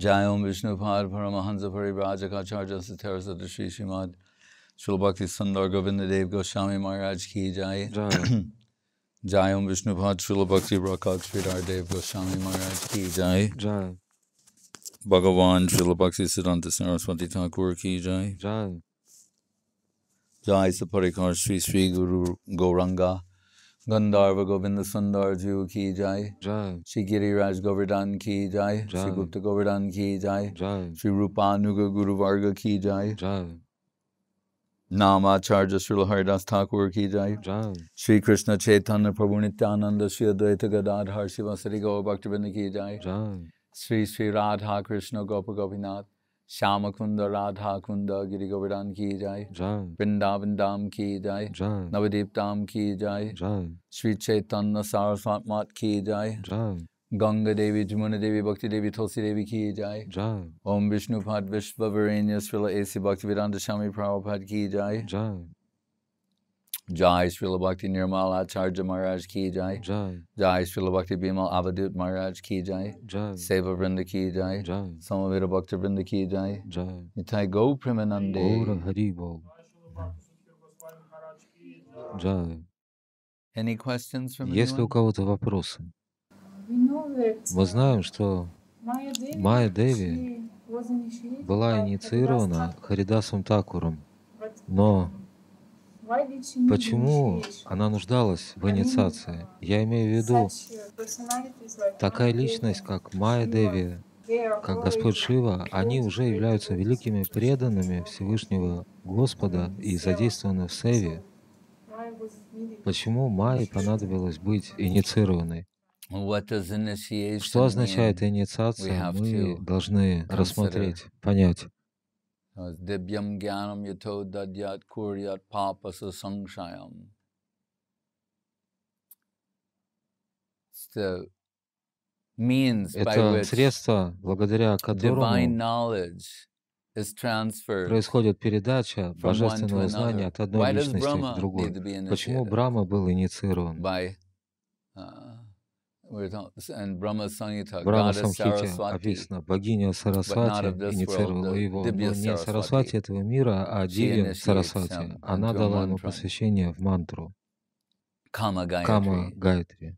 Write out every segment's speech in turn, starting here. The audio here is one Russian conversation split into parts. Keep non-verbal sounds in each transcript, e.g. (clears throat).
Jai Om Vishnu Pad Paramahansa Parivrajakacharya Sitarasata Sri Srimad Shulbhakti Sundar Govinda Dev Goswami Maharaj Ki Jai Jai Om Vishnu Pad Shulbhakti Rakat Sridhar Dev Goswami Maharaj Ki Jai Jai Bhagavan Shilabhakti Siddhanta Saraswati Thakur Ki Jai Jai Jai Saparikar Sri Sri Guru Goranga गंधर्व गोविंद सुंदर जीव की जाय श्री गिरिराज गोवर्धन की जाय श्री गुप्त गोवर्धन की जाय श्री रूपानुग गुरुवर्ग की जाय नामाचार्य श्रील हरिदास ठाकुर की जाय श्री कृष्ण चैतन्य प्रभु नित्यानंद श्री अद्वैत गदाधर शिव श्री गौ भक्तवृंद की जाय श्री श्री राधा कृष्ण गोप गोपीनाथ श्याम कुंद राधा कुंद गिरि गोवर्धन की जाय वृंदावन धाम की जाय नवदीप धाम की जाय श्री चैतन्य सारस्वत मात की जाय गंगा देवी जमुना देवी भक्ति देवी तुलसी देवी की जाय ओम विष्णु पद विश्व वरेण्य श्रील एसी भक्ति वेदांत स्वामी प्रभुपाद की जाय Jai Srila Bhakti Nirmal Acharya Maharaj Ki Jai. Jai. Jai Srila Bhakti Bimal Avadut Maharaj Ki Jai. Jai. Seva Vrinda Ki Jai. Jai. Samaveda Bhakti Vrinda Ki Jai. Jai. Nitai Go Premanande. Gaura Hari Bol. Jai. Any questions from Есть ли у кого-то вопросы? Мы знаем, что Майя Деви была инициирована Харидасом Такуром, но Почему она нуждалась в инициации? Я имею в виду, такая личность, как Майя Деви, как Господь Шива, они уже являются великими преданными Всевышнего Господа и задействованы в Севе. Почему Майе понадобилось быть инициированной? Что означает инициация, мы должны рассмотреть, понять. Debhyam Gyanam Yato Dadyat Kuryat Papasa Sangshayam. Это средство, благодаря которому происходит передача божественного знания от одной личности к другой. Почему брама был инициирован? Uh, в э, Рамасамхите описано, богиня Сарасвати инициировала uh, его, но не Сарасвати этого мира, а Дивья um, Сарасвати. Она дала ему посвящение в мантру Кама Гайтри.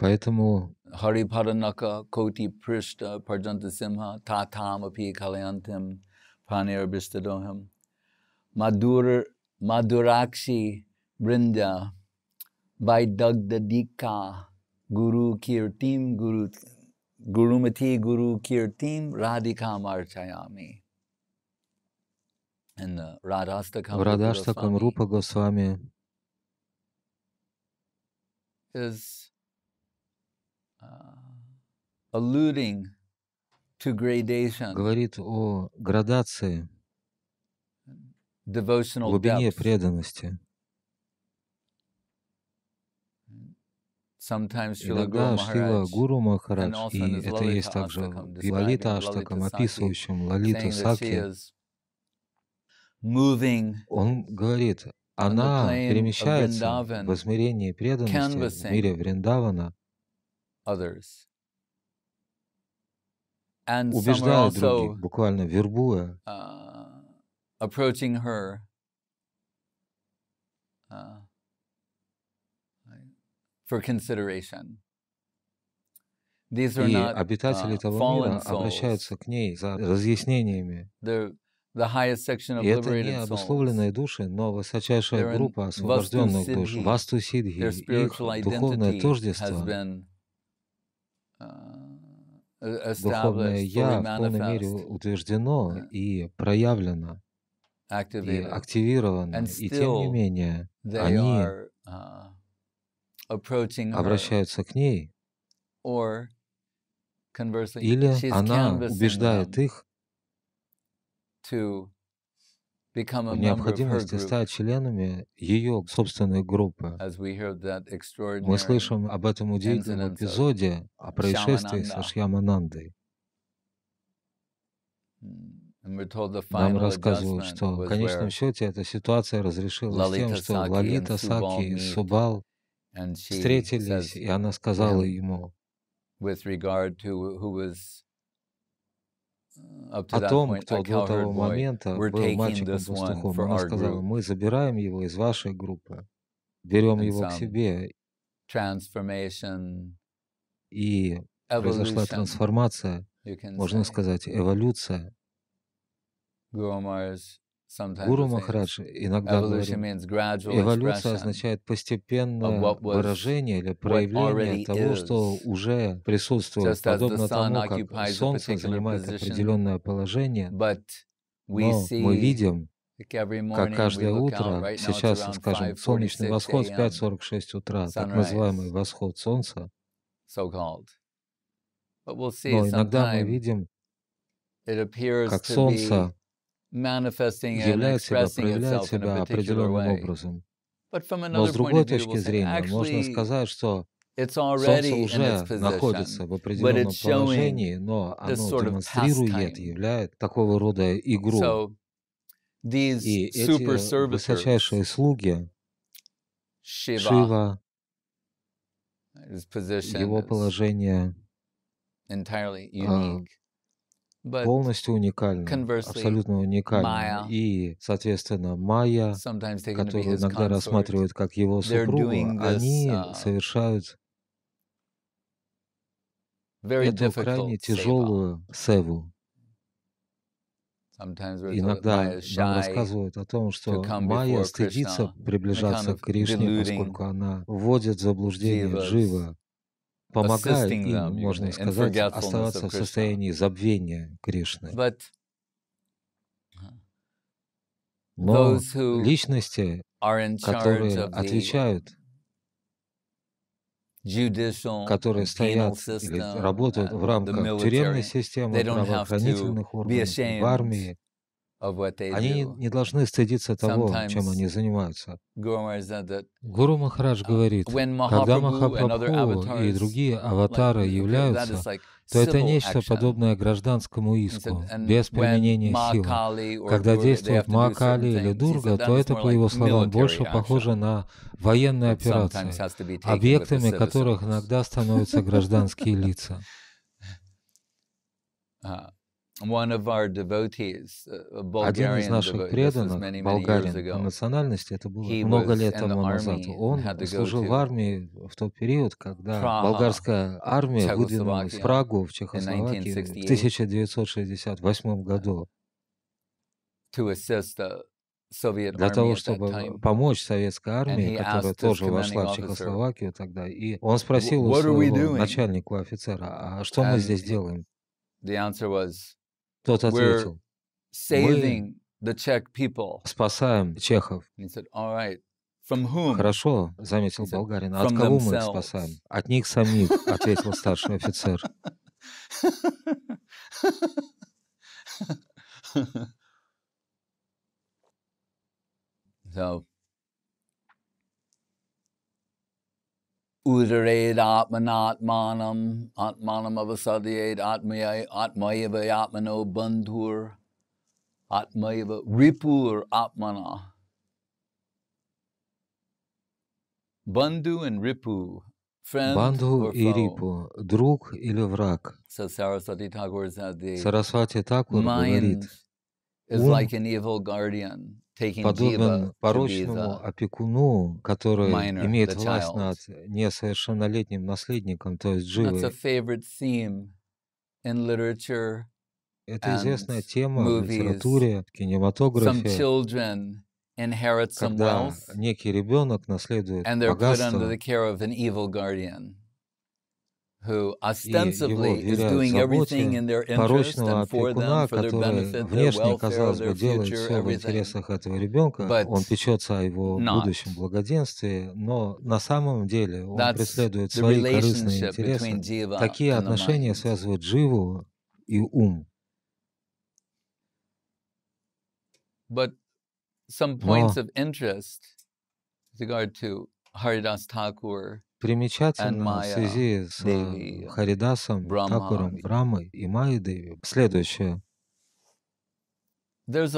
Поэтому Хари Харипаранака Коти Пришта Парджантасимха Татам Апи Калянтим Панир Бистадохам Мадур Мадуракши Бринда Байдагдадика Guru Kirtim, Guru Gurumati Guru Kirtim Radhika Marchayami. В Радхаштакам Рупа Госвами is uh, alluding to gradation, говорит о градации, глубине преданности. Иногда Шила Гуру Махарадж, и это есть также в Лалита Аштакам, описывающем Лалита Сакхи, он говорит, она перемещается в измерении преданности в мире Вриндавана, убеждая других, буквально вербуя, uh, approaching her, uh, for consideration. These are not, uh, и обитатели того мира обращаются к ней за разъяснениями. И это не обусловленные души, но высочайшая группа освобожденных душ, васту сидхи, их духовное тождество, uh, e, духовное «я» в полной мере утверждено uh, и проявлено, и активировано, и тем не менее они uh, обращаются к ней, или она убеждает их в необходимости стать членами ее собственной группы. Мы слышим об этом удивительном эпизоде о происшествии со Шьяманандой. Hmm. Нам рассказывают, что в конечном счете эта ситуация разрешилась тем, что Лалита Саки и Субал встретились, и она сказала ему uh, о том, кто до того момента был мальчиком-пастухом. Она сказала, мы забираем его из вашей группы, берем его к себе. И произошла трансформация, можно сказать, эволюция. Гуру Махарадж иногда говорит, эволюция означает постепенное выражение или проявление того, что уже присутствует, подобно тому, как Солнце занимает определенное положение, но мы видим, как каждое утро, сейчас, скажем, солнечный восход в 5.46 утра, так называемый восход солнца, но иногда мы видим, как солнце являет себя, проявляет себя определенным образом. Но с другой точки зрения, можно сказать, что Солнце уже находится в определенном положении, но оно демонстрирует, является такого рода игру. И эти высочайшие слуги, Шива, его положение а, полностью уникальна, абсолютно уникальна. И, соответственно, Майя, которую иногда рассматривают как его супруга, они uh, совершают эту крайне тяжелую севу. Иногда нам рассказывают о том, что Майя стыдится приближаться к Кришне, поскольку она вводит в заблуждение живо помогают им, можно сказать, оставаться в состоянии забвения Кришны. Но личности, которые отвечают, которые стоят или работают в uh, рамках тюремной системы, правоохранительных органов, в армии, они не должны стыдиться того, чем они занимаются. Гуру Махарадж uh, говорит, когда Махапрабху и другие uh, аватары являются, то это нечто подобное гражданскому иску, без применения силы. Когда действует Маакали или Дурга, то это, по его словам, больше похоже на военные операции, объектами которых иногда становятся гражданские лица. (laughs) Uh, Uh, Один из наших преданных, болгарин по национальности, это было много лет тому назад, он служил в армии в тот период, когда болгарская армия выдвинулась в Прагу, в Чехословакии в 1968 uh, году для того, чтобы помочь советской армии, которая тоже вошла в Чехословакию тогда. И он спросил у своего начальника офицера, а что мы здесь делаем? Тот ответил, saving the Czech people. спасаем чехов. And he said, All right. From whom? Хорошо, заметил болгарин. от кого мы их спасаем? От них самих, ответил старший офицер. (laughs) So, udarade atmanatmanam, atmanam avasadhyate, atmaya, atmayava atmano bandhur, ripu ripur atmana. Bandhu and ripu, friend Bandhu or и рипу, друг или враг. So Saraswati Thakur said the Thakur mind говорит, is like an evil guardian. подобен порочному опекуну, который имеет власть над несовершеннолетним наследником, то есть дживой. Это известная тема в литературе, в кинематографе, когда некий ребенок наследует богатство, порочного опекуна, который внешне, казалось бы, делает все в интересах этого ребенка, он печется о его будущем благоденствии, но на самом деле он преследует свои корыстные интересы. Такие отношения связывают дживу и ум. But some points of interest with regard to Haridas Thakur Примечательно в связи с э, Харидасом, Такуром, Брамой и Майей Деви следующее. Есть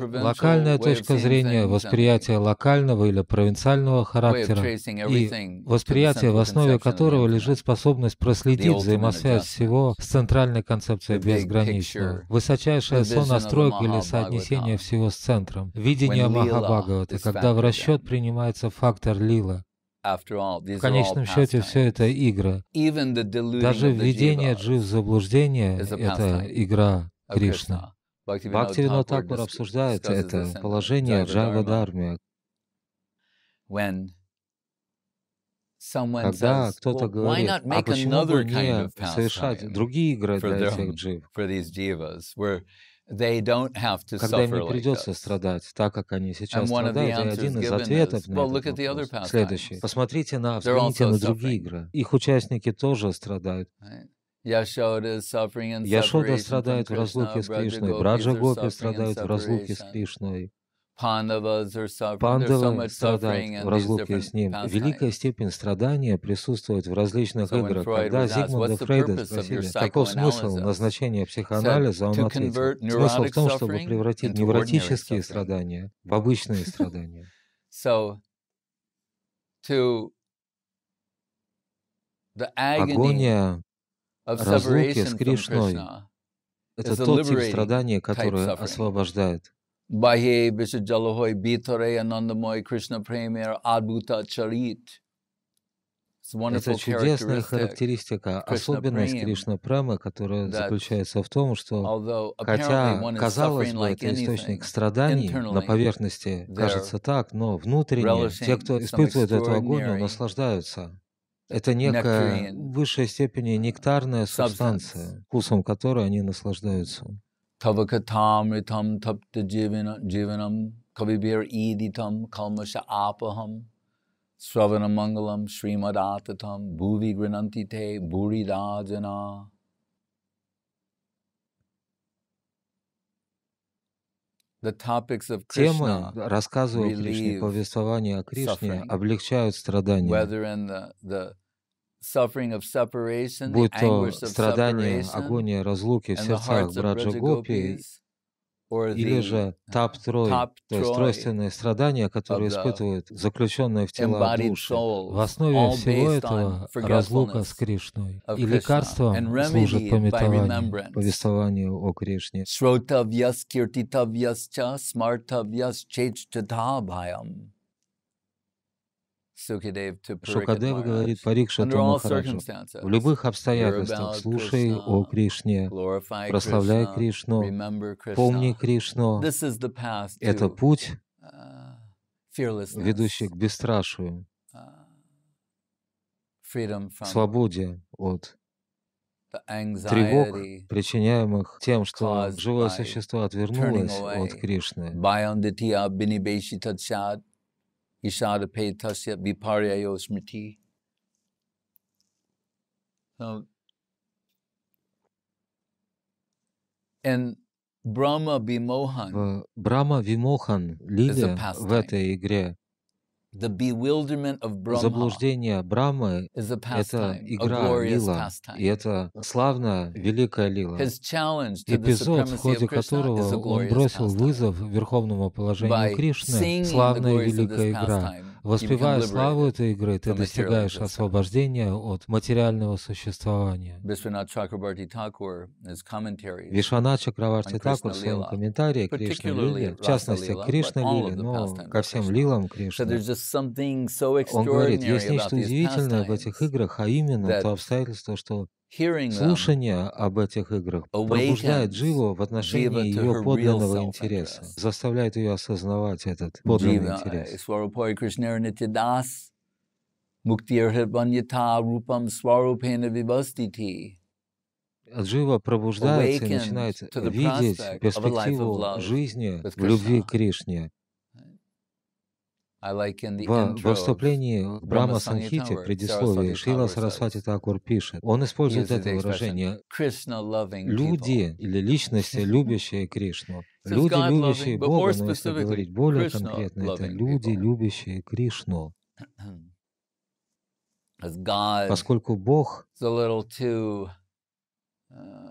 локальная точка зрения, восприятие локального или провинциального характера, и восприятие, в основе которого лежит способность проследить взаимосвязь всего с центральной концепцией безграничного, высочайшая сонастройка или соотнесение всего с центром, видение Махабхагавата, когда в расчет принимается фактор лила, в конечном счете все это игра. Даже введение джив в заблуждение — это игра. Кришна. Бхактивинод Такур обсуждает это положение Джайва Дхарме. Когда кто-то говорит, а почему бы не совершать другие игры для этих джив, когда им не придется страдать так, как они сейчас страдают, и один из ответов на этот вопрос следующий. Посмотрите на, взгляните на другие игры. Их участники тоже страдают. Яшода страдает в разлуке с Кришной, Браджа Гопи страдает в разлуке с Кришной, Пандавы страдают в разлуке с ним. Великая степень страдания присутствует в различных играх. Когда Зигмунда Фрейда спросили, каков смысл назначения психоанализа, он ответил, смысл в том, чтобы превратить невротические страдания в обычные страдания. Агония Разлуки с Кришной — это тот тип страдания, которое освобождает. Это чудесная характеристика, особенность Кришна Прамы, которая заключается в том, что хотя, казалось бы, это источник страданий, на поверхности кажется так, но внутренне те, кто испытывает эту агонию, наслаждаются. Это некая в высшей степени нектарная субстанция, вкусом которой они наслаждаются. Тавакатамритам тапта шримадататам буви гранантите буридаджана Темы, рассказы повествования о Кришне облегчают страдания. Будь то страдание, агония разлуки в сердцах Браджа Гопи или же тап-трой, то есть тройственные страдания, которые испытывают заключенные в тела души. В основе всего этого разлука с Кришной. И лекарством служит пометование, повествование о Кришне. Сротавьяс киртитавьяс ча смартавьяс чечтатабхаям. Шукадев говорит Парикшату Махараджу, в любых обстоятельствах слушай о Кришне, прославляй Кришну, помни Кришну. Это путь, uh, ведущий к бесстрашию, uh, свободе от тревог, причиняемых тем, что живое существо отвернулось от Кришны. Ishadapetasya viparyayo smriti. So, and э, Брама Вимохан, Брама Вимохан лилия в этой игре Заблуждение Брамы — это игра лила, и это славная великая лила, эпизод, в ходе которого он бросил вызов верховному положению Кришны, славная великая игра, Воспевая славу этой игры, ты достигаешь освобождения от материального существования. Вишванат Чакраварти Такур в своем комментарии к Кришна Лиле, в частности, к Кришна Лиле, но ко всем лилам Кришны, он говорит, есть нечто удивительное в этих играх, а именно то обстоятельство, что Слушание об этих играх пробуждает Дживу в отношении ее подлинного интереса, заставляет ее осознавать этот подлинный э, интерес. Джива пробуждается и начинает видеть перспективу жизни в любви к Кришне, во, во вступлении Брама Санхите, предисловии, Шрила Сарасвати Такур пишет, он использует это выражение «люди» или «личности, (laughs) любящие Кришну». Люди, любящие Бога, но если говорить более конкретно, это люди, любящие Кришну. (clears throat) Поскольку Бог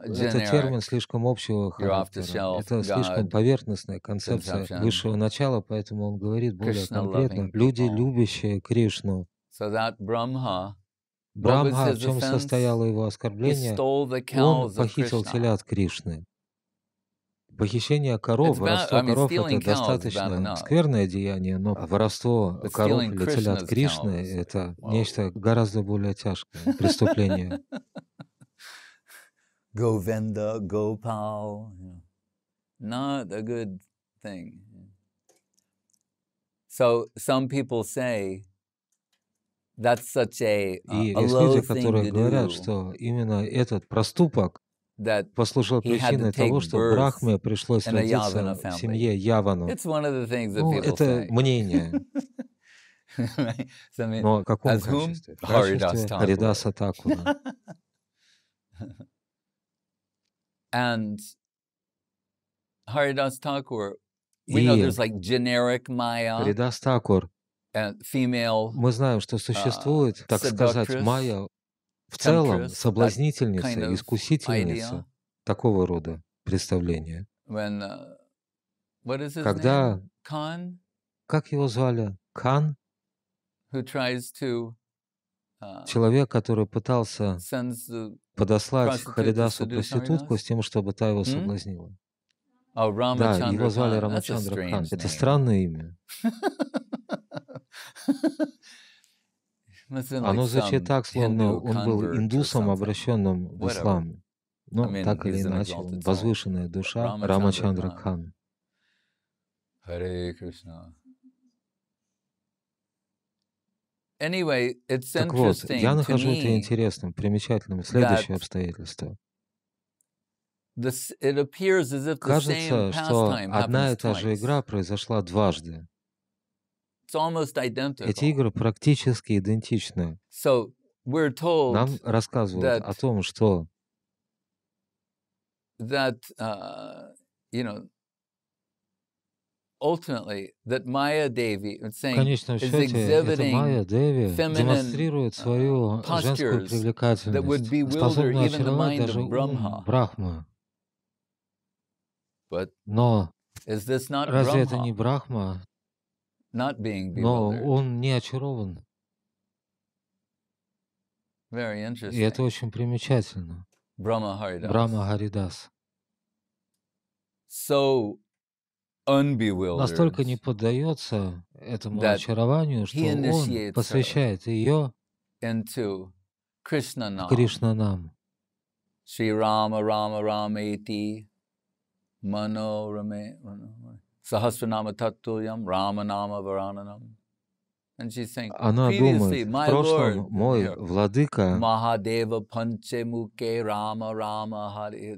Э, э, это термин слишком общего характера. Это слишком поверхностная концепция высшего начала, поэтому он говорит более конкретно. Люди, любящие Кришну. Брамха, в чем состояло его оскорбление, он похитил телят Кришны. Похищение коров, воровство коров — это достаточно скверное деяние, но воровство коров для телят Кришны — это нечто гораздо более тяжкое преступление. (laughs) Govinda, Gopal. You know, not a good thing. So some people say that's such a, a, И есть люди, которые говорят, что именно этот проступок послужил причиной того, что Брахме пришлось родиться в семье Явану. Ну, это мнение. (laughs) Но в каком качестве? Харидаса Такура. (laughs) And Haridas Thakur, we know there's like generic Maya. Харидас Такур. Female, мы знаем, что uh, существует, uh, так сказать, майя в целом соблазнительница, kind of искусительница idea. такого рода представления. When, uh, what is his Когда, name? Khan? как его звали, Кан, who tries to а, человек, который пытался э, подослать Харидасу проститутку с тем, чтобы та его соблазнила. Да, его звали Рамачандра Кхан. Это странное имя. (laughs) Оно звучит так, словно он был индусом, обращенным в ислам. Но ну, так или иначе, возвышенная душа Рамачандра Кхан. Харе Кришна. Так вот, я нахожу это интересным, примечательным. Следующее обстоятельство. Кажется, что одна и та же игра произошла дважды. Эти игры практически идентичны. Нам рассказывают о том, что uh, Конечно, в счете, это Майя Деви демонстрирует uh, свою женскую привлекательность, способную очаровать даже ум Брахмы. Но разве это не Брахма? Но он не очарован. И это очень примечательно. Брахма Харидас настолько не поддается этому очарованию, что он посвящает ее Кришнанам. Шри Рама Рама Рамети Мано Раме Сахасранама Таттуям Рама Нама Варананам. Она думает, в прошлом мой владыка Махадева Панчемуке Рама Рама Хари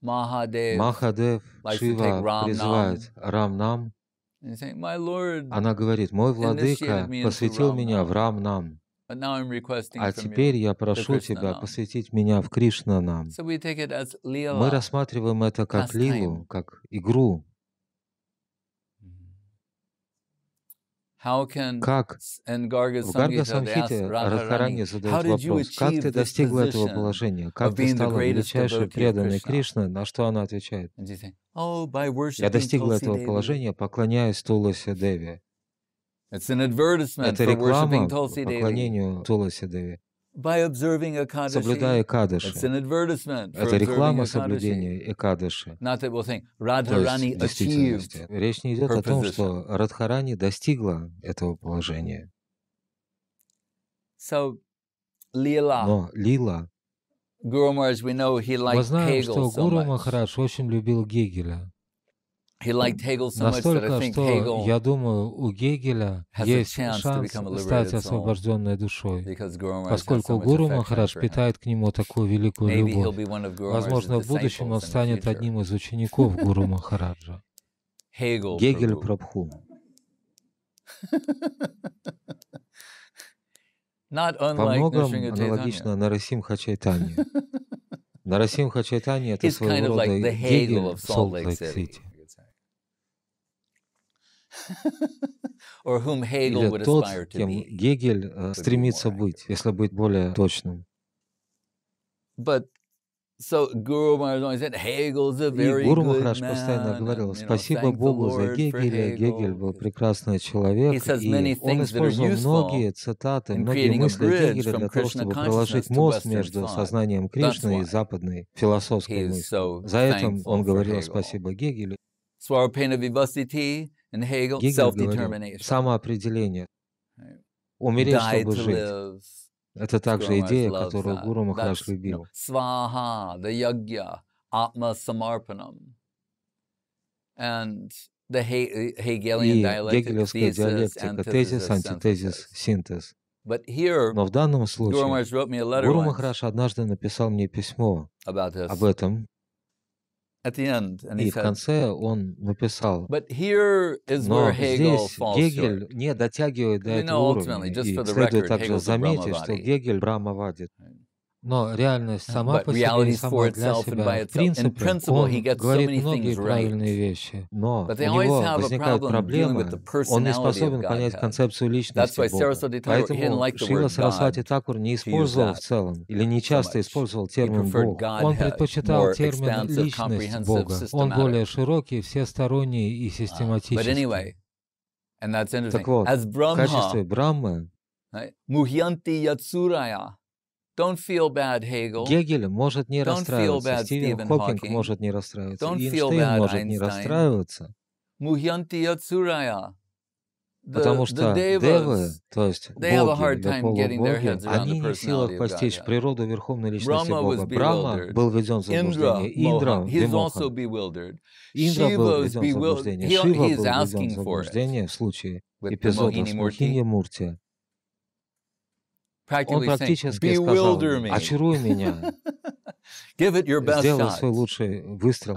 Махадев, Махадев Шива призывает Рамнам. Она говорит, мой владыка посвятил меня в Рамнам. А теперь я прошу тебя посвятить меня в Кришна нам. Мы рассматриваем это как лилу, как игру, Как в Гарга Самхите Радхарани задает вопрос, как ты достигла этого положения, как ты стала величайшей преданной Кришны, на что она отвечает? Oh, Я достигла этого положения, поклоняясь Туласе Деви. Это реклама поклонению Туласе Деви соблюдая Экадыши. Это реклама соблюдения Экадыши. То есть, действительности. Речь не идет о том, что Радхарани достигла этого положения. Но Лила, мы знаем, что Гуру Махарадж очень любил Гегеля. He liked Hegel so Настолько, much that I think что, Hegel я думаю, у Гегеля есть шанс стать освобожденной душой, поскольку Гуру Махарадж питает к нему такую великую любовь. Возможно, в будущем он станет одним из учеников Гуру Махараджа. Гегель Прабху. По многом аналогично Нарасимха Чайтанья. (laughs) Нарасимха Чайтанья — это своего рода Гегель в Солт-Лейк-Сити или тот, кем Гегель стремится быть, если быть более точным. So Guru Maharaj said, Hegel's a very И Гуру Махарадж постоянно говорил, спасибо Богу за Гегеля. Гегель был прекрасный человек, и он использовал многие цитаты, многие мысли Гегеля для того, чтобы проложить мост между сознанием Кришны и западной философской мыслью. За это он говорил спасибо Гегелю. Гегель говорил, самоопределение. Умереть, чтобы жить. Это также идея, которую Гуру Махарадж любил. Сваха, the yagya, atma samarpanam. And the uh, Hegelian dialectic thesis, тезис, антитезис, синтез. Но в данном случае Гуру Махарадж однажды написал мне письмо об этом, и в конце он написал, но здесь Гегель не дотягивает до этого уровня. И следует также заметить, что Гегель Брамавади но реальность э, сама по себе и сама для себя, в принципе, он говорит многие правильные вещи, но у него возникают проблемы, он не способен понять концепцию личности Бога. Поэтому Шила Сарасвати Такур не использовал в целом, или не часто использовал термин «Бог». Он предпочитал термин «личность Бога». Он более широкий, всесторонний и систематический. Так вот, в качестве Брахмы Мухьянти Яцурая feel bad, Гегель может не расстраиваться, Стивен Хокинг может не расстраиваться, Эйнштейн может не расстраиваться, потому что девы, то есть боги, боги, они не в силах постичь природу верховной личности Бога. Брама был введен в заблуждение, Индра – Вимохан. Индра был введен в заблуждение, Шива был введен в заблуждение в случае эпизода с Мухини Муртия. Он практически сказал, очаруй меня, (laughs) сделай свой лучший выстрел.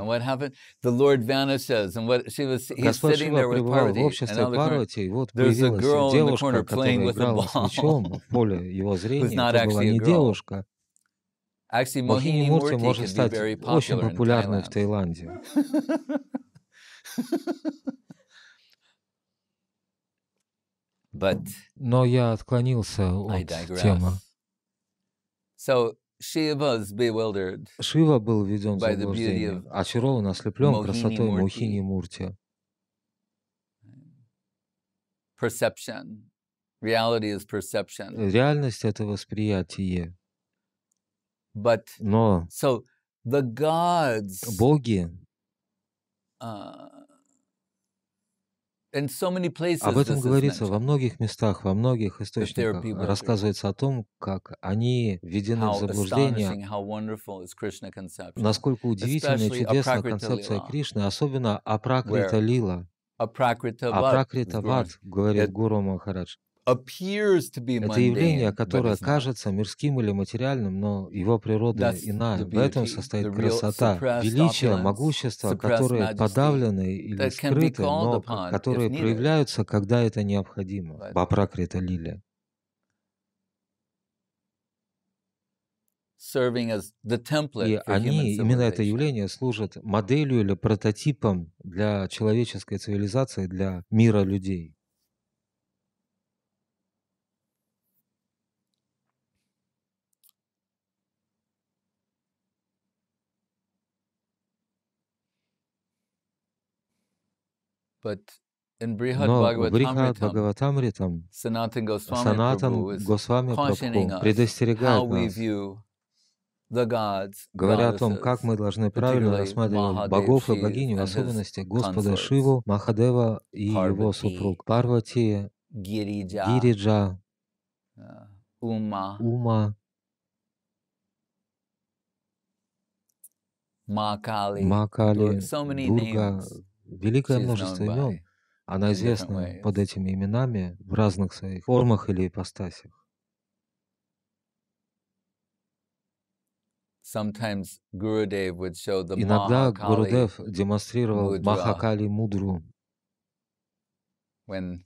Господь Шива пребывал в обществе Парвати, и вот появилась девушка, которая играла с мячом в поле его (laughs) зрения. Это была не девушка, Богиня Мурти может стать очень популярной в Таиланде. (laughs) but Но я отклонился от темы. So Shiva's bewildered Шива был введен в заблуждение, of очарован, ослеплен Mohini красотой Мухини Мурти. perception. Reality is perception. Реальность — это восприятие, But но so the gods, боги uh, об этом говорится во многих местах, во многих источниках. Рассказывается о том, как они введены в заблуждение, насколько удивительна и чудесна концепция Кришны, особенно Апракрита Лила. Апракрита Ват, говорит Гуру Махарадж. Это явление, которое кажется мирским или материальным, но его природа иная. В этом состоит красота, величие, могущество, которые подавлены или скрыты, но которые проявляются, когда это необходимо. Бапракрита Лилия. И они, именно это явление, служат моделью или прототипом для человеческой цивилизации, для мира людей. Но в Брихат Бхагаватамритам Санатан Госвами предостерегает нас говоря о том, как мы должны правильно рассматривать богов и богиню, в особенности Господа Шиву, Махадева и его супруг Парвати, Гириджа, э, Ума, Макали, Дурга, великое множество имен. Она известна под этими именами в разных своих формах или ипостасях. Иногда Гурудев демонстрировал Махакали мудру,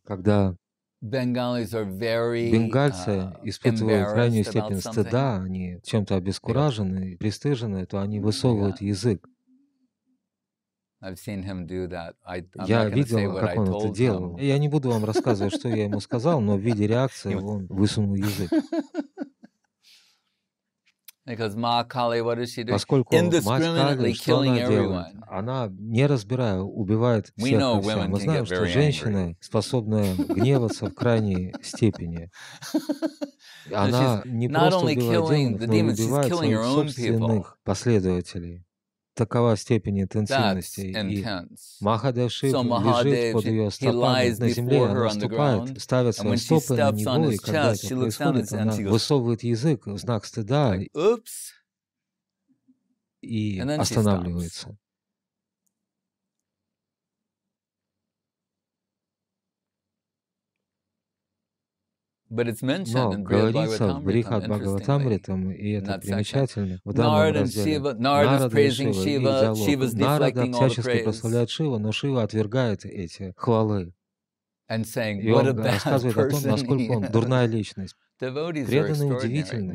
когда бенгальцы uh, испытывают крайнюю степень стыда, они чем-то обескуражены, пристыжены, то они oh высовывают язык. Я видел, как он это делал. Я не буду вам рассказывать, что я ему сказал, но в виде (laughs) реакции он высунул язык. (laughs) Поскольку мать Кали, что она делает? Она, не разбирая, убивает всех и вся. Мы знаем, что женщины способны гневаться в (laughs) крайней степени. Она не просто убивает демонов, но убивает своих собственных последователей такова степень интенсивности. Да, и Махадевши so лежит под ее стопами на земле, она ступает, ставит свои стопы на него, и когда это происходит, она высовывает язык в знак стыда и останавливается. Но говорится в Брихат Бхагаватамритам, и это примечательно, в данном разделе. Нарада и Шива, и Нарада всячески прославляет Шива, но Шива отвергает эти хвалы. И он рассказывает о том, насколько он дурная личность. Преданные удивительны.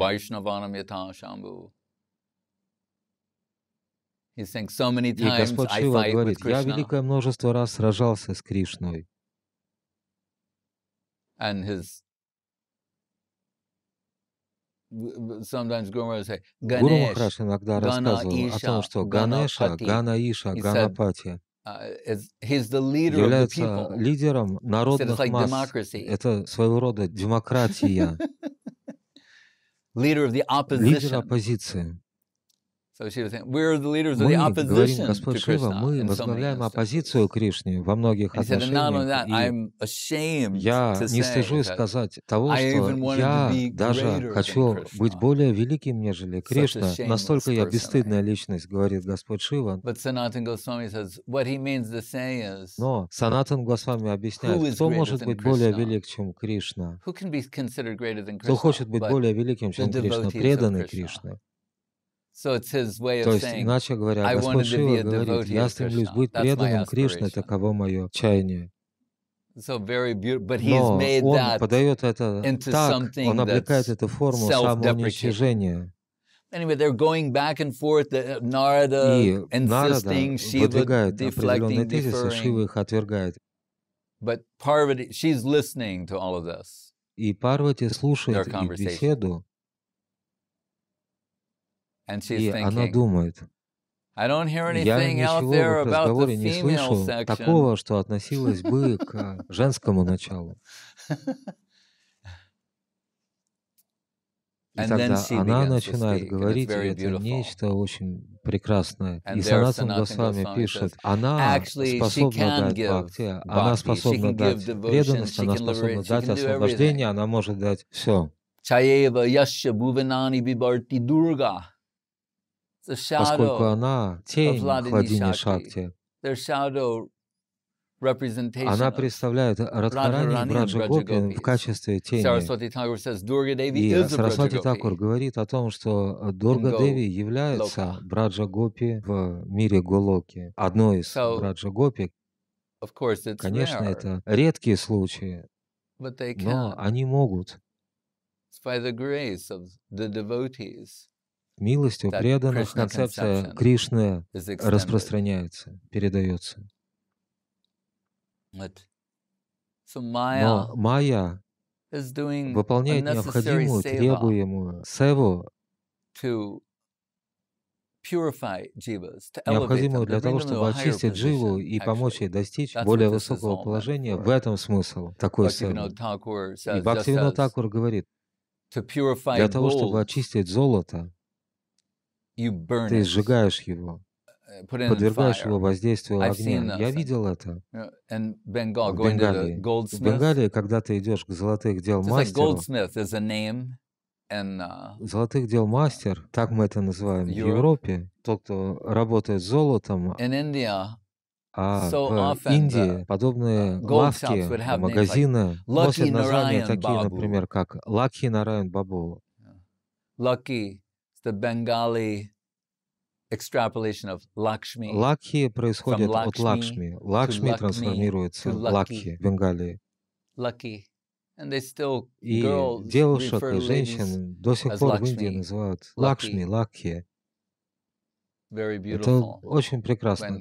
И Господь Шива говорит, «Я великое множество раз сражался с Кришной». Гуру Махараш иногда рассказывал о том, что Ганеша, Ганаиша, Ганапати uh, является лидером народных масс. Это своего рода демократия, (laughs) лидер оппозиции. Мы говорим, Господь Шива, мы возглавляем оппозицию Кришне во многих отношениях. И я не стыжусь сказать того, что я даже хочу быть более великим, нежели Кришна. Настолько я бесстыдная личность, говорит Господь Шива. Но Санатан Госвами объясняет, кто может быть более велик, чем Кришна? Кто хочет быть более великим, чем Кришна? Преданный Кришне. То есть, иначе говоря, Господь Шива говорит, я стремлюсь быть преданным Кришне, таково мое чаяние. Но он подает это так, он облекает эту форму самоуничижения. Anyway, they're going back and forth. Uh, Narada и insisting, Shiva выдвигает определенные тезисы, Шива их отвергает. But Parvati, she's listening to all of this. И Парвати слушает их беседу, и она думает, я ничего в разговоре не слышал такого, что относилось бы к (laughs) женскому началу. И тогда она начинает говорить, и это нечто очень прекрасное. И Санатан Госвами пишет, она способна дать бхакти, она способна дать преданность, она способна дать освобождение, она может дать все поскольку она — тень Владини Шакти. Она представляет Радхарани Браджа гопи. в качестве тени. И Сарасвати Такур говорит о том, что Дурга Деви является Браджа Гопи в мире Голоки, одной из Браджа Гопи. Конечно, это редкие случаи, но они могут милостью преданных концепция Кришны распространяется, передается. Но майя выполняет необходимую, требуемую севу, необходимую для того, чтобы очистить дживу и помочь ей достичь более высокого положения. В этом смысл такой севы. И Бхактивина Такур говорит, для того, чтобы очистить золото, ты сжигаешь его, э, подвергаешь его воздействию огня. Я видел это. Uh, в Бенгалии. В Бенгалии, когда ты идешь к золотых дел мастеру, uh, Золотых дел мастер, так мы это называем в Европе, тот, кто работает с золотом, а, а в Индии uh, подобные лавки, магазины носят названия такие, например, как Лакхи Нарайан Бабу, Лаки the Bengali extrapolation of Lakshmi. Лакхи происходит от Лакшми. Лакшми трансформируется в Лакхи в Бенгалии. Lucky. And they still, и девушек и женщин до сих пор в Индии называют Лакшми, Лакхи. Это очень прекрасно.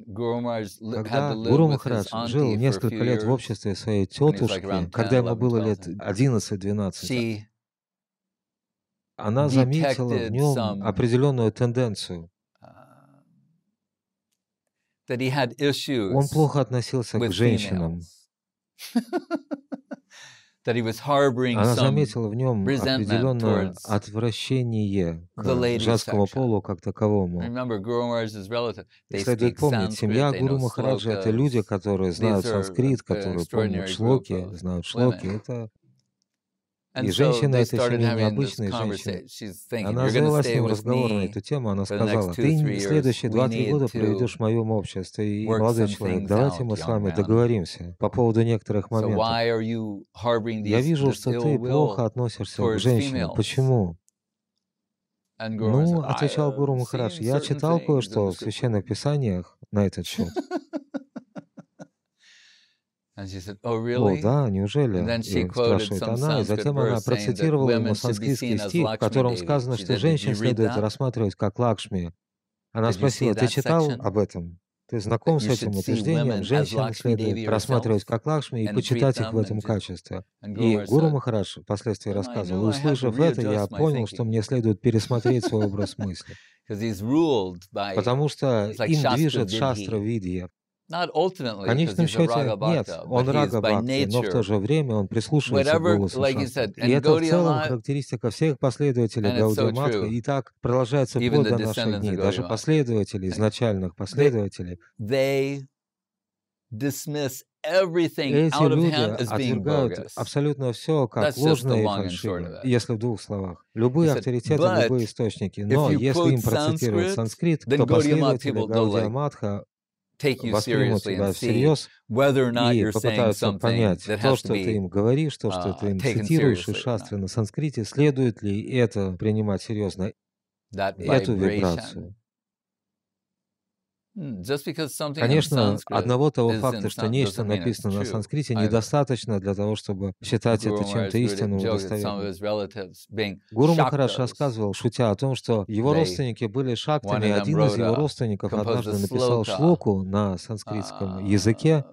Когда Гуру Махарадж жил несколько лет в обществе своей тетушки, когда ему было лет 11-12, она заметила в нем определенную тенденцию. Uh, Он плохо относился к женщинам. (laughs) Она заметила в нем определенное отвращение к женскому полу как таковому. И следует помнить, семья Гуру Махараджа — это люди, которые знают санскрит, которые помнят шлоки, знают шлоки. Это и женщина эта семьи необычная женщина. Она завела с ним разговор на эту тему, она сказала, ты следующие 2-3 года проведешь в моем обществе, и, молодой человек, давайте мы с вами договоримся по поводу некоторых моментов. Я вижу, что ты плохо относишься к женщинам. Почему? Ну, отвечал Гуру uh, Махарадж, я читал кое-что в священных писаниях на этот счет. Oh, О, да, неужели? Спрашивает она, и затем она процитировала ему санскритский стих, в котором сказано, что женщин следует рассматривать как Лакшми. Она спросила, ты читал об этом? Ты знаком с этим утверждением? Женщин следует рассматривать как Лакшми и почитать их в этом качестве. И Гуру Махарадж впоследствии рассказывал, услышав это, я понял, что мне следует пересмотреть свой образ (laughs) мысли. Потому что им движет шастра-видья, в конечном счете, нет, он рага но в то же время он прислушивается к голосу Шанкара. И это в целом характеристика всех последователей Гаудия Матха, и так продолжается вплоть до наших дней. Даже последователи, изначальных последователей, эти люди отвергают абсолютно все как ложное и фальшивое, если в двух словах. Любые авторитеты, любые источники. Но если им процитировать санскрит, то последователи Гаудия Матха воспримут тебя всерьез и попытаются понять то, что ты им говоришь, то, что uh, ты им цитируешь, и шастры на санскрите, следует ли это принимать серьезно, эту вибрацию. Конечно, одного того факта, что нечто написано на санскрите, недостаточно для того, чтобы считать это чем-то истинным и достоверным. Гуру Махараш рассказывал, шутя о том, что его родственники были шактами, один из его родственников однажды написал шлоку на санскритском uh, языке,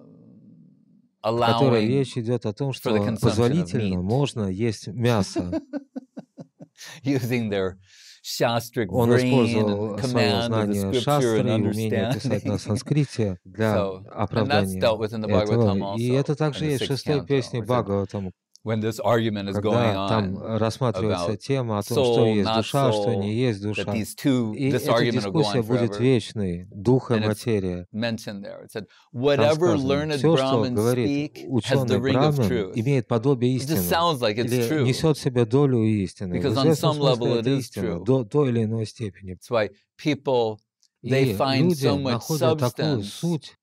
в которой речь идет о том, что позволительно можно есть мясо. (laughs) Он использовал свое знание шастры и умение писать на санскрите (laughs) для оправдания этого. И это также есть в шестой песне Бхагаватам, когда там рассматривается тема о том, что есть душа, что не есть душа. И эта дискуссия будет вечной, дух и материя. Там сказано, все, что говорит ученый Браман, имеет подобие истины, или несет в себе долю истины. В известном смысле это истина, до той или иной степени. И люди находят такую суть,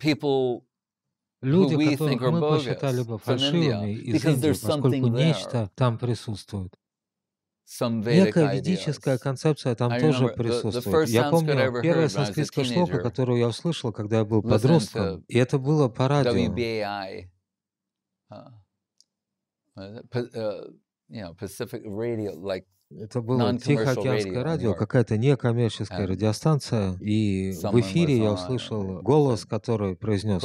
people ну, Люди, которых мы посчитали бы фальшивыми из Индии, поскольку нечто там присутствует. Некая ведическая концепция там тоже присутствует. Я помню, первая санскритская шлока, которую я услышал, когда я был подростком, и это было по радио. Uh, uh, uh, Pacific radio, like это было Тихоокеанское радио, какая-то некоммерческая радиостанция, и в эфире я услышал голос, который произнес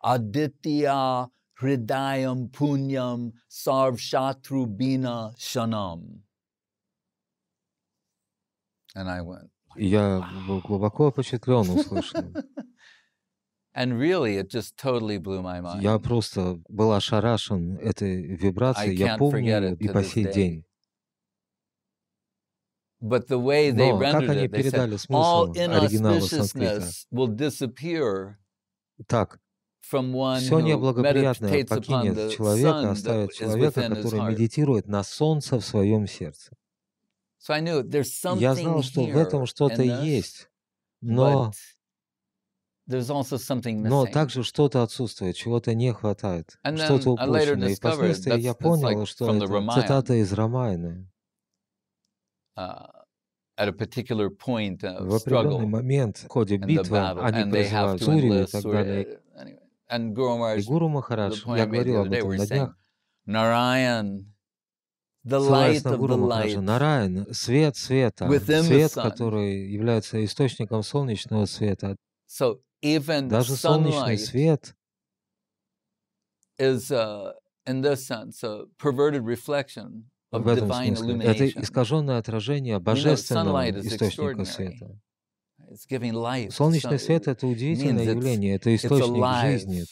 «Адития хридаям пуньям сарв шатру бина шанам». Я был глубоко впечатлен услышанным. (laughs) And Я просто был ошарашен этой вибрацией. Я помню и по сей день. But the way they Но как они передали смысл оригинала санскрита? Так, все неблагоприятное покинет человека, оставит человека, который медитирует на солнце в своем сердце. Я знал, что в этом что-то есть, но, но также что-то отсутствует, чего-то не хватает, что-то упущено. И впоследствии я понял, что это цитата из Рамайны. Uh, в определенный момент в ходе битвы они призывают Сурию и так далее. Uh, и Гуру Махарадж, я говорил об этом на днях, ссылаясь на Гуру Махараджа, Нараян, свет света, свет, который является источником солнечного света. Даже солнечный свет is, uh, in this sense, a perverted reflection в этом смысле. Это искаженное отражение божественного источника света. Солнечный свет — это удивительное явление, это источник жизни.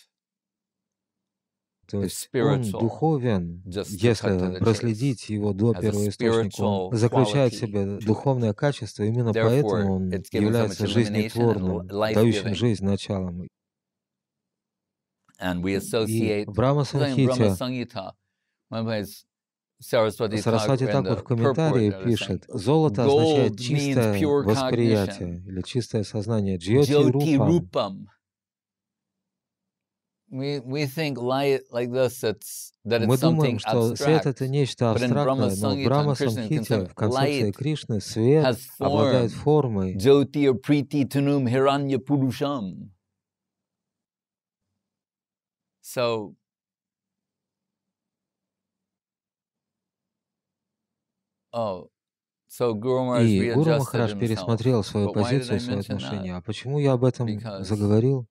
То есть он духовен, если проследить его до первоисточника, он заключает в себе духовное качество, именно поэтому он является жизнетворным, дающим жизнь началом. И в Брама Санхитя Сарасвати Такур в комментарии пишет, золото означает чистое восприятие или чистое сознание. Джьоти рупам. Мы думаем, что свет — это нечто абстрактное, но в Брахма Самхите, в концепции Кришны, свет обладает формой. Джотир прити тунум хиранья пурушам. И Гуру Махарадж пересмотрел свою позицию, свое отношение. А почему я об этом заговорил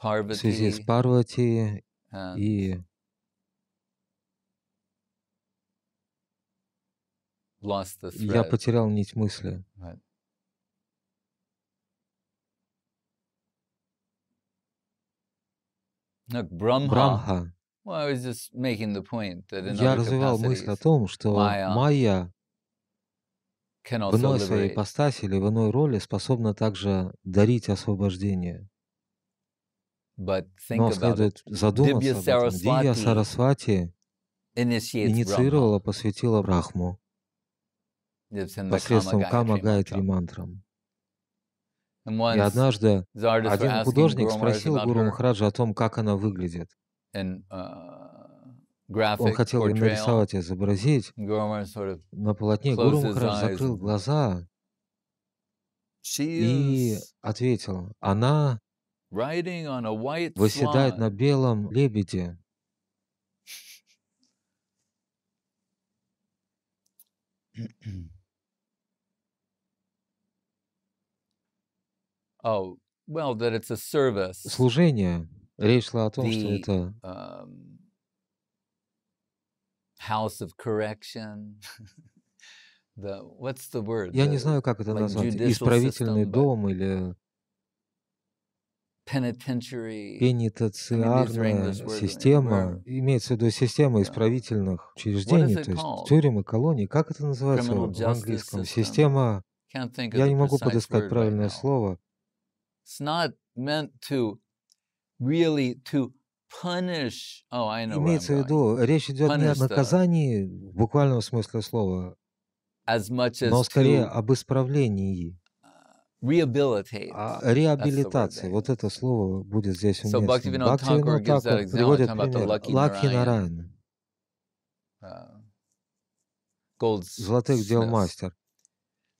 в связи с Парвати и я потерял нить мысли. брамха. Я развивал мысль о том, что майя в иной своей ипостаси или в иной роли способна также дарить освобождение. Но следует задуматься об этом. Дия Сарасвати инициировала, посвятила Брахму посредством Кама Гайтри мантрам. И однажды один художник спросил Гуру Махараджа о том, как она выглядит. Uh, Он хотел им нарисовать, изобразить. На полотне Гуру Махарадж закрыл глаза и ответил, она восседает на белом лебеде. (clears throat) Oh, Служение. Речь шла о том, что это эм, house of correction. (laughs) the, what's the word? Я the, не знаю, как это like назвать. Исправительный system, дом или пенитенциарная система, имеется в виду система исправительных учреждений, то есть тюрьмы и колонии. Как это называется в английском? Система... Я не могу подыскать правильное слово really to punish. Oh, I know. Имеется в виду, речь идет не о наказании в буквальном смысле слова, as much as но скорее об исправлении. Rehabilitate. А, реабилитации. Вот это слово будет здесь уместно. So Bhaktivinoda Thakur gives that example, talking about the uh, Золотых дел мастер.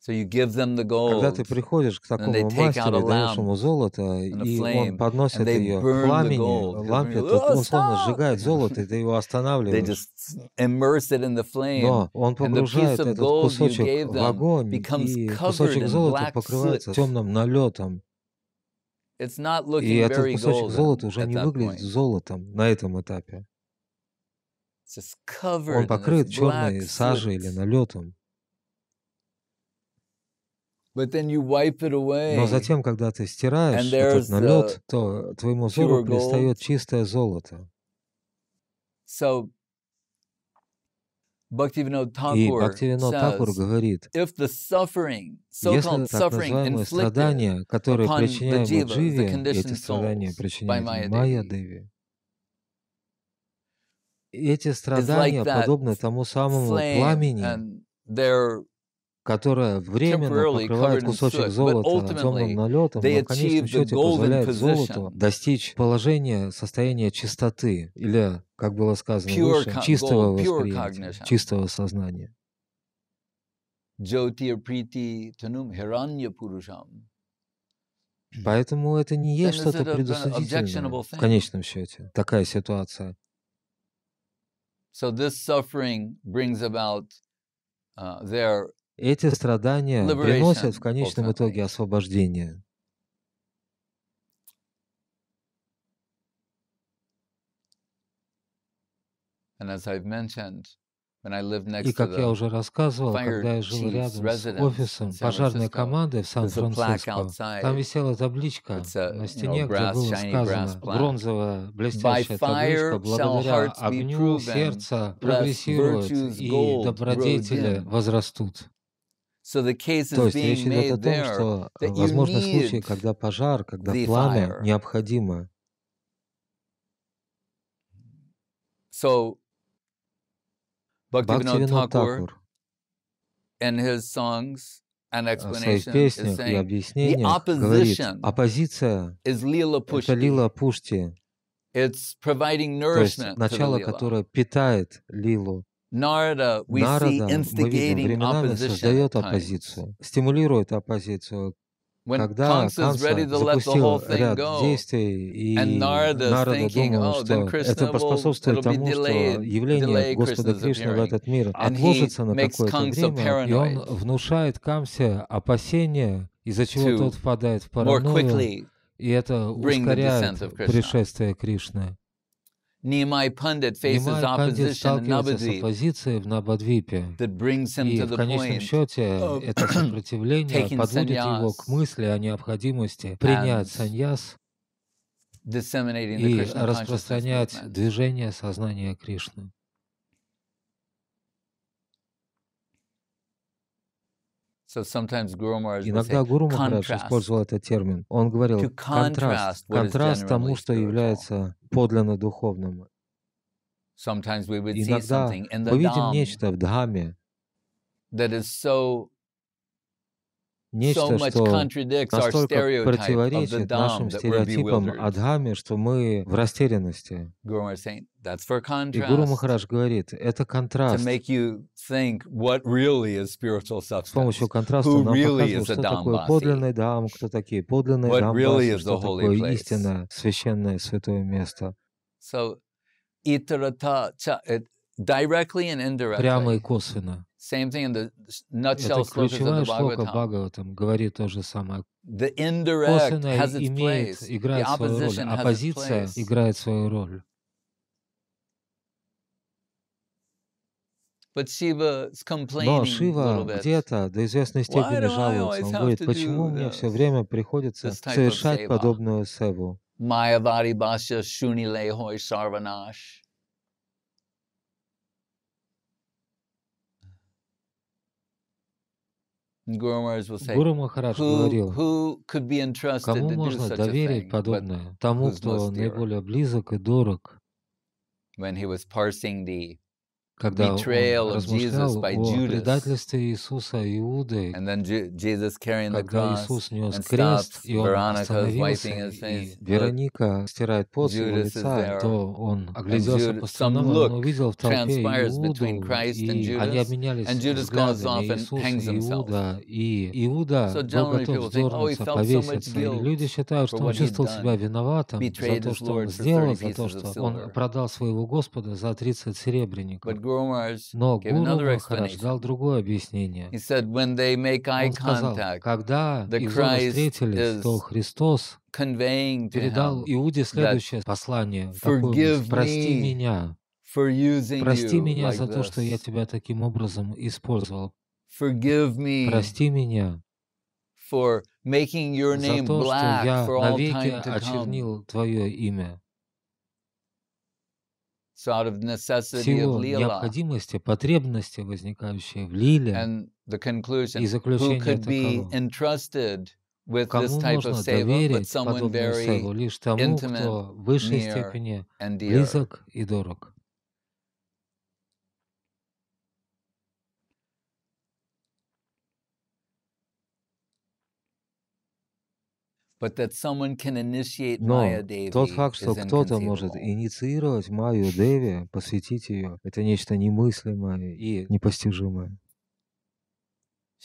Когда ты приходишь к такому мастеру и даешь ему золото, и он подносит ее в пламени, лампе, то условно сжигает золото, и ты его останавливаешь. Но он погружает этот кусочек в огонь, и кусочек золота покрывается темным налетом. И этот кусочек золота уже не выглядит золотом на этом этапе. Он покрыт черной сажей или налетом. Но затем, когда ты стираешь этот uh, налет, то твоему взору предстает чистое золото. И Бхактивинод Такур говорит, если так называемые страдания, которые причиняют дживе, эти страдания причиняют майя-деви, эти страдания подобны тому самому пламени, которая временно покрывает кусочек золота темным налетом, но в конечном счете позволяет золоту достичь положения состояния чистоты, или, как было сказано выше, чистого восприятия, чистого сознания. Поэтому это не есть что-то предусудительное в конечном счете, такая ситуация. So this suffering brings about uh, their эти страдания приносят в конечном итоге освобождение. И, как я уже рассказывал, когда я жил рядом с офисом пожарной команды в Сан-Франциско, там висела табличка на стене, где было сказано бронзовая блестящая табличка «Благодаря огню сердца прогрессируют и добродетели возрастут». То есть речь идет о том, что э, возможны случаи, когда пожар, когда пламя необходимо. Бхактивинод Такур в своих песнях и объяснениях говорит, оппозиция — это лила пушти, то есть начало, которое питает лилу. Нарада, мы видим, временами создает оппозицию, стимулирует оппозицию. Когда Канса запустил ряд действий, и Нарада думал, oh, что это поспособствует тому, что явление Господа Кришны в этот мир отложится на какое-то время, и он внушает Камсе опасения, из-за чего тот впадает в паранойю, и это ускоряет пришествие Кришны. Немай Пандит сталкивается с оппозицией в Набадвипе, и в конечном счете это сопротивление подводит его к мысли о необходимости принять саньяс и распространять движение сознания Кришны. Иногда Гуру Махарадж использовал этот термин. Он говорил контраст, контраст тому, что является подлинно духовным. Иногда мы видим нечто в дхамме, нечто, что настолько противоречит нашим стереотипам о Дхамме, что мы в растерянности. И Гуру Махарадж говорит, это контраст. С помощью контраста нам показывают, что такое подлинный Дхам, кто такие подлинные Дхамбаси, что такое истинное, священное, святое место. Прямо и косвенно. Same thing in the nutshell Это ключевое шлока Бхагаватам говорит то же самое. Косвенно имеет, играет свою роль. Оппозиция играет свою роль. Но Шива где-то до известной степени жалуется. Он говорит, почему мне все время приходится совершать подобную севу? Майавари Бася Шуни Лехой Сарванаш. Гуру Махарадж говорил, кому можно доверить подобное, тому, кто наиболее близок и дорог. When he was parsing the когда он размышлял о предательстве Иисуса Иудой, когда Иисус нес крест, и он остановился, и Вероника стирает пот с его лица, то он огляделся по сторонам, он увидел в толпе Иуду, и они обменялись взглядами Иисус и Иуда, и Иуда был готов oh, вздернуться, повеситься. И люди считают, что он чувствовал себя виноватым за то, что он сделал, за то, что он продал своего Господа за 30 серебряников. Но Гуру рождал другое объяснение. Он сказал, когда Иуда встретились, то Христос передал Иуде следующее послание, такое, «Прости меня, прости меня за то, что я тебя таким образом использовал. Прости меня за то, что я навеки очернил твое имя» всего необходимости, потребности, возникающие в лиле, и заключение таково. Кому можно доверить подобную севу? Лишь тому, кто в высшей степени близок и дорог. Но тот факт, что кто-то может инициировать Майю Деви, посвятить ее, это нечто немыслимое и непостижимое.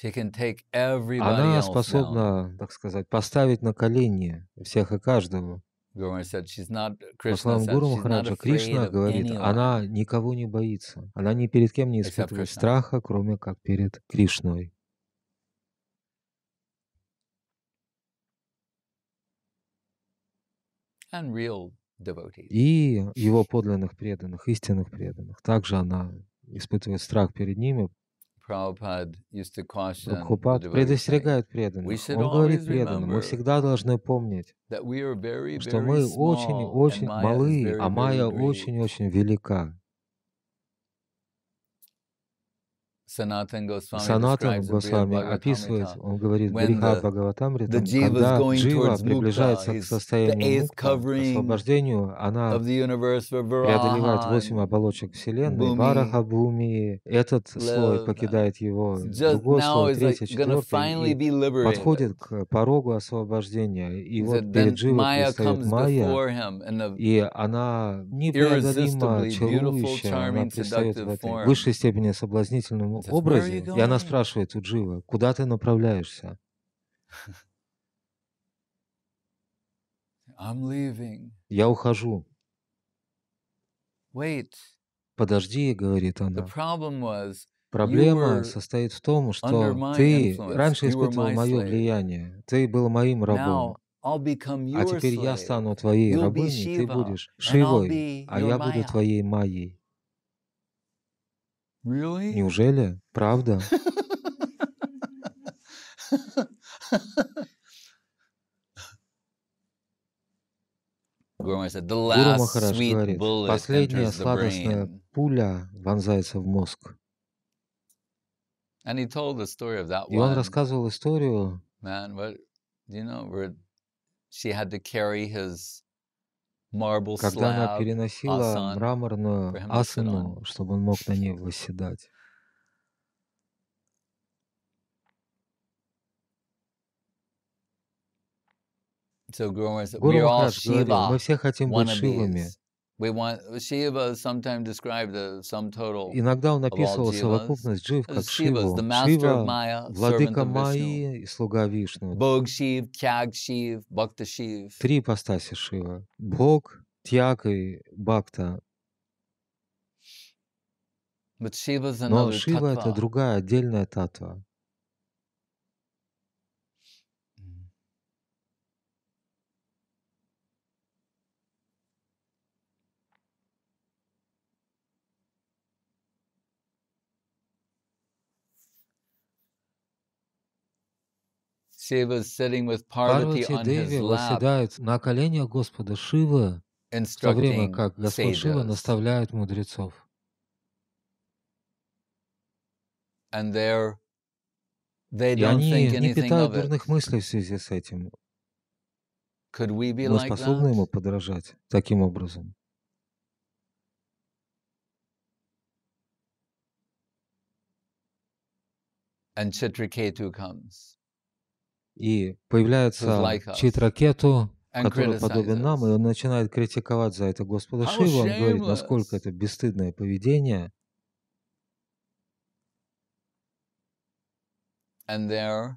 Она способна, так сказать, поставить на колени всех и каждого. По словам Гуру Махараджа, Кришна говорит, она никого не боится. Она ни перед кем не испытывает страха, кроме как перед Кришной. и его (laughs) подлинных преданных, истинных преданных. Также она испытывает страх перед ними. Прабхупад предостерегает преданных. Он говорит преданным, мы всегда должны помнить, что мы очень-очень малы, а Майя очень-очень велика. Санатан Госвами описывает, он говорит Брихат Бхагаватамрита, когда Джива приближается к состоянию мукта, освобождению, она преодолевает восемь оболочек Вселенной, Вараха Буми, этот слой покидает его, другой слой, третий, четвертый, подходит к порогу освобождения. И вот перед Дживой предстает Майя, и она непреодолимо чарующая, она предстает в этой высшей степени соблазнительном образе, и она спрашивает у Джива, куда ты направляешься? (laughs) Я ухожу. Подожди, говорит она. Проблема состоит в том, что ты раньше испытывал мое влияние, ты был моим рабом. А теперь я стану твоей рабыней, ты будешь Шивой, а я буду твоей Майей. Really? Неужели? Правда? Гуру Махарадж говорит, последняя сладостная пуля вонзается в мозг. И он рассказывал историю, man, what, you know, where she had to carry his когда она переносила мраморную асану, чтобы он мог на ней восседать. Гуру Махарадж говорил, мы все хотим быть Шивами, Иногда он описывал совокупность джив как Шиву. Шива – владыка Майи и слуга Вишну. Три ипостаси Шива – Бог, Тьяг и Бхакта. Но Шива – это другая, отдельная татва. Парвати Деви восседает на коленях Господа Шивы, в то время как Господь Шива наставляет мудрецов. И они не питают дурных мыслей в связи с этим. Мы способны ему подражать таким образом. And Chitraketu comes и появляется ракету, который подобен нам, и он начинает критиковать за это Господа Шиву, он говорит, насколько это бесстыдное поведение. а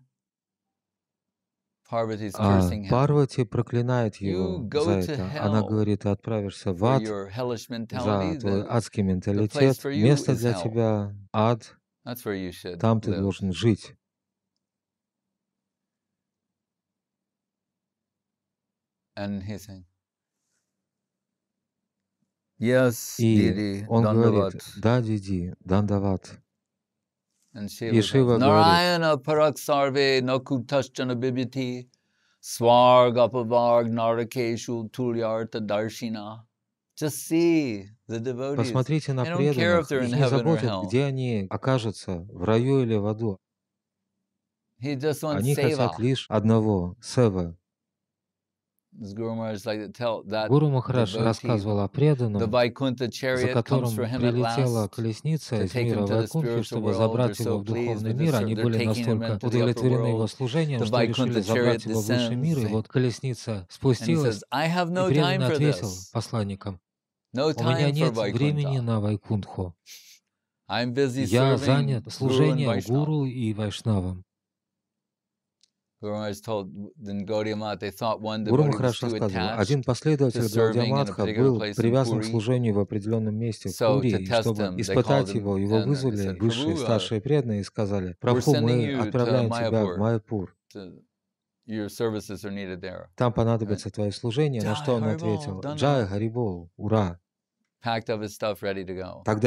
Парвати проклинает его за это. Она говорит, ты отправишься в ад за твой адский менталитет. Место для тебя — ад. Там ты должен жить. И он говорит, да, Диди, Дандават. И Шива говорит, Swarg Apavarg Narakeshu Turyarta Darshina. Just see the devotees. Посмотрите на преданных, и не заботят, где они окажутся, в раю или в аду. Они хотят лишь одного – сева, Гуру Махарадж рассказывал о преданном, за которым прилетела колесница из мира Вайкунтхи, чтобы забрать его в духовный мир. Они были настолько удовлетворены его служением, что решили забрать его в высший мир. И вот колесница спустилась, и преданный ответил посланникам, «У меня нет времени на Вайкунтху. Я занят служением гуру и вайшнавам». Гуру хорошо рассказывал, один последователь Гаудиаматха был привязан к служению в определенном месте, в Пури, и чтобы испытать его, его вызвали высшие старшие преданные и сказали, «Прабху, мы отправляем тебя в Майяпур». Там понадобится твое служение, на что он ответил, «Джай Харибол, ура!» Тогда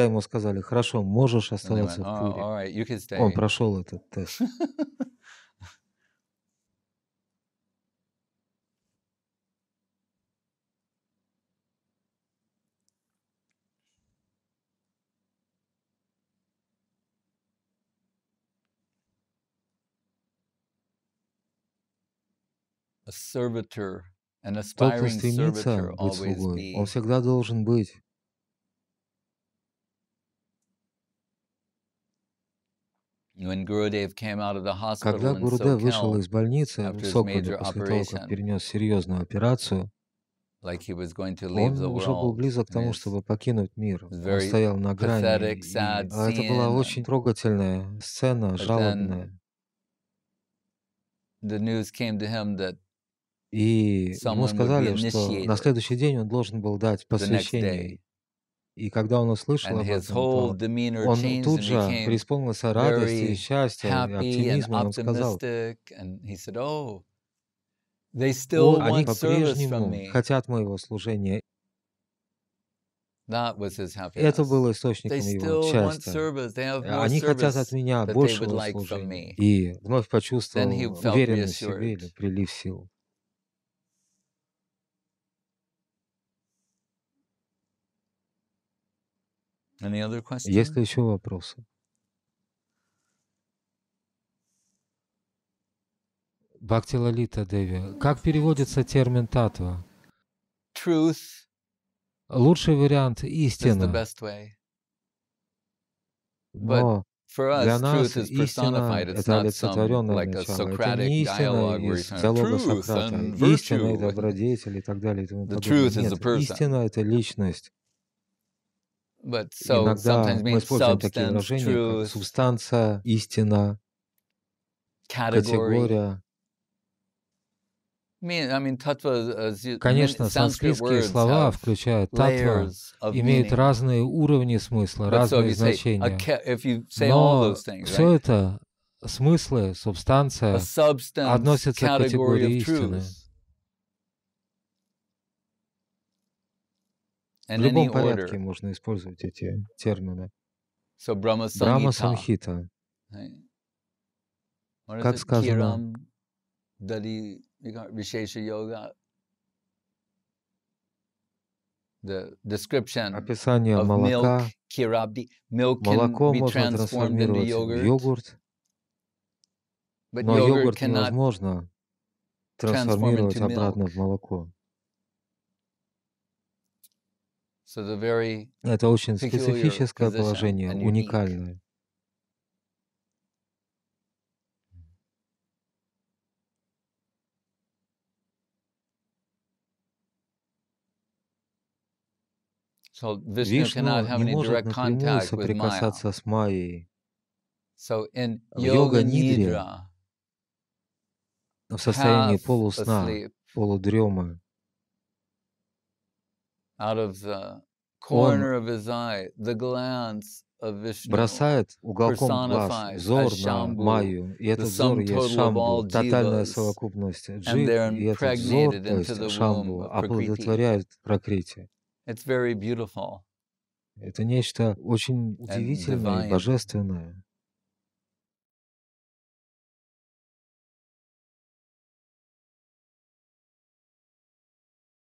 ему сказали, «Хорошо, можешь оставаться в Пури». Он прошел этот тест. (laughs) Тот, кто стремится быть слугой, он всегда должен быть. Когда Гурудев вышел из больницы в Соколе после того, как перенес серьезную операцию, он уже был близок к тому, чтобы покинуть мир. Он стоял на грани. И... А это была очень трогательная сцена, жалобная. И ему сказали, что на следующий день он должен был дать посвящение. И когда он услышал об этом, то он тут же преисполнился радости, счастья, оптимизма. Он сказал, oh, они по-прежнему хотят моего служения. Это было источником его счастья. Они хотят от меня большего служения. И вновь почувствовал уверенность в себе прилив сил. Есть ли еще вопросы? Бхакти Лалита Деви. Как переводится термин татва? Truth Лучший вариант — истина. Но для нас истина — это олицетворенное начало. Это не истина из диалога Сократа. Истина — это добродетель и так далее. И Нет, истина — это личность. But so Иногда мы используем такие выражения, truth, как субстанция, истина, категория. Конечно, санскритские слова, включая татва, имеют разные уровни смысла, разные значения. Но все это смыслы, субстанция относятся к категории истины. в любом порядке можно использовать эти термины. So, Brahma Sanghita. Брахма Санхита. Как сказано, Дали Вишеша Йога. The description описание of молока, milk, kirabdi. Milk молоко можно трансформировать в йогурт, но йогурт невозможно трансформировать обратно в молоко. Это очень специфическое положение, уникальное. Вишну не может напрямую соприкасаться с Майей. В йога нидра в состоянии полусна, полудремы. Он бросает уголком глаз зор на Майю, и этот зор есть Шамбу, тотальная совокупность джит, и этот зор, то есть Шамбу, оплодотворяет прокрытие. Это нечто очень удивительное божественное.